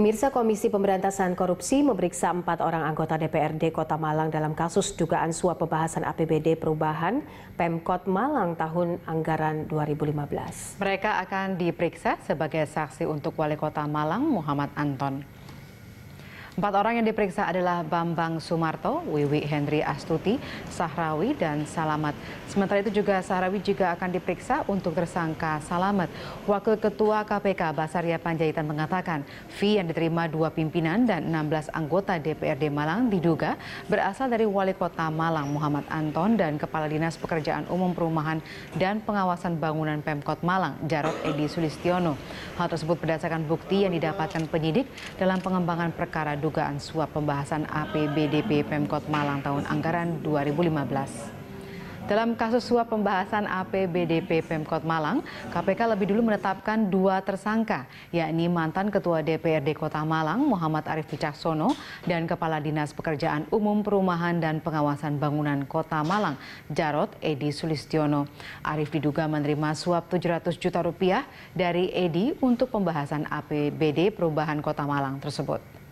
Pemirsa Komisi Pemberantasan Korupsi memeriksa empat orang anggota DPRD Kota Malang dalam kasus dugaan suap pembahasan APBD perubahan Pemkot Malang tahun anggaran 2015. Mereka akan diperiksa sebagai saksi untuk Wali Kota Malang Muhammad Anton. Empat orang yang diperiksa adalah Bambang Sumarto, Wiwi Henry Astuti, Sahrawi, dan Salamat. Sementara itu juga Sahrawi juga akan diperiksa untuk tersangka Salamat. Wakil Ketua KPK Basaria Panjaitan mengatakan, fee yang diterima dua pimpinan dan 16 anggota DPRD Malang diduga berasal dari Wali Kota Malang Muhammad Anton dan Kepala Dinas Pekerjaan Umum Perumahan dan Pengawasan Bangunan Pemkot Malang Jarod Edi Sulistiono. Hal tersebut berdasarkan bukti yang didapatkan penyidik dalam pengembangan perkara dugaan dugaan suap pembahasan APBDP Pemkot Malang tahun anggaran 2015. Dalam kasus suap pembahasan APBDP Pemkot Malang, KPK lebih dulu menetapkan dua tersangka, yakni mantan Ketua DPRD Kota Malang Muhammad Arif Wicaksono dan Kepala Dinas Pekerjaan Umum Perumahan dan Pengawasan Bangunan Kota Malang, Jarot Edi Sulistiono. Arif diduga menerima suap 700 juta rupiah dari Edi untuk pembahasan APBD Perubahan Kota Malang tersebut.